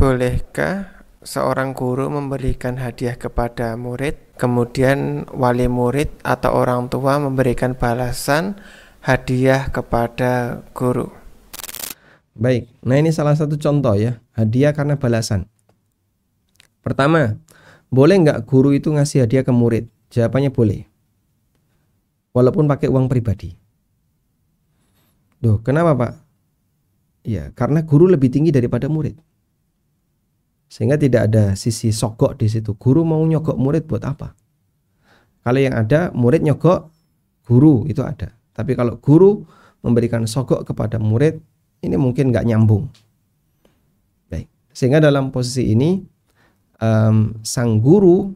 Bolehkah seorang guru memberikan hadiah kepada murid, kemudian wali murid atau orang tua memberikan balasan hadiah kepada guru? Baik, nah ini salah satu contoh ya, hadiah karena balasan. Pertama, boleh nggak guru itu ngasih hadiah ke murid? Jawabannya boleh. Walaupun pakai uang pribadi. Duh, kenapa Pak? Ya, karena guru lebih tinggi daripada murid. Sehingga tidak ada sisi sogok di situ. Guru mau nyogok murid buat apa? Kalau yang ada murid nyogok guru itu ada. Tapi kalau guru memberikan sogok kepada murid ini mungkin nggak nyambung. Baik. Sehingga dalam posisi ini um, sang guru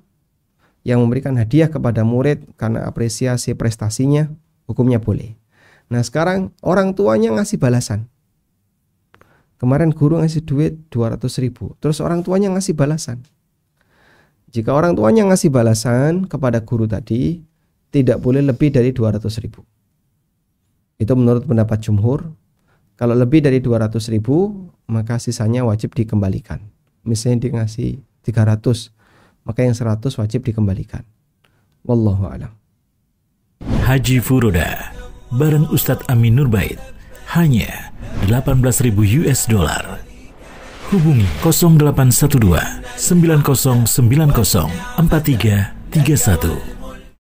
yang memberikan hadiah kepada murid karena apresiasi prestasinya hukumnya boleh. Nah sekarang orang tuanya ngasih balasan. Kemarin guru ngasih duit 200 ribu, terus orang tuanya ngasih balasan. Jika orang tuanya ngasih balasan kepada guru tadi, tidak boleh lebih dari 200 ribu. Itu menurut pendapat jumhur. Kalau lebih dari 200 ribu, maka sisanya wajib dikembalikan. Misalnya dikasih ngasih 300, maka yang 100 wajib dikembalikan. Wallahu Haji Furoda bareng Ustadz Amin Nurbaid hanya 18.000 US dollar. Hubungi 0812 9090 4331.